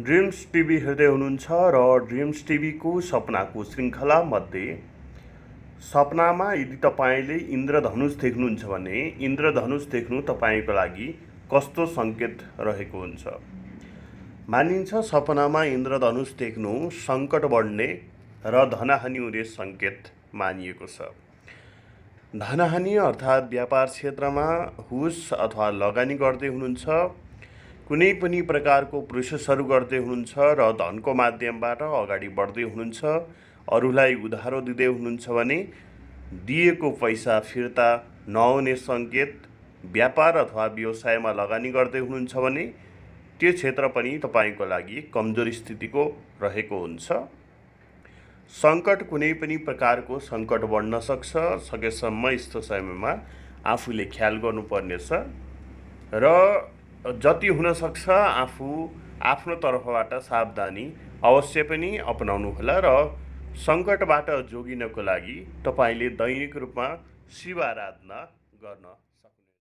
dreams TV हेर्दै हुनुहुन्छ र ड्रिम्स टिभीको सपनाको मध्ये सपनामा यदि तपाईँले इन्द्रधनुष देख्नुहुन्छ भने इन्द्रधनुष देख्नु तपाईँको लागि कस्तो सङ्केत रहेको हुन्छ मानिन्छ सपनामा इन्द्रधनुष देख्नु सङ्कट बढ्ने र धनहानि हुने सङ्केत मानिएको छ धनहानि अर्थात् व्यापार क्षेत्रमा हुस अथवा लगानी गर्दै हुनुहुन्छ कुनै पनि प्रकारको प्रोसेसहरू गर्दै हुनुहुन्छ र धनको माध्यमबाट अगाडि बढ्दै हुनुहुन्छ अरूलाई उधारो दिँदै हुनुहुन्छ भने दिएको पैसा फिर्ता नहुने सङ्केत व्यापार अथवा व्यवसायमा लगानी गर्दै हुनुहुन्छ भने त्यो क्षेत्र पनि तपाईँको लागि कमजोर स्थितिको रहेको हुन्छ सङ्कट कुनै पनि प्रकारको सङ्कट बढ्न सक्छ सकेसम्म यस्तो समयमा आफूले ख्याल गर्नुपर्नेछ र जति हुनसक्छ आफू आफ्नो तर्फबाट सावधानी अवश्य पनि होला र सङ्कटबाट जोगिनको लागि तपाईँले दैनिक रूपमा शिव आराधना गर्न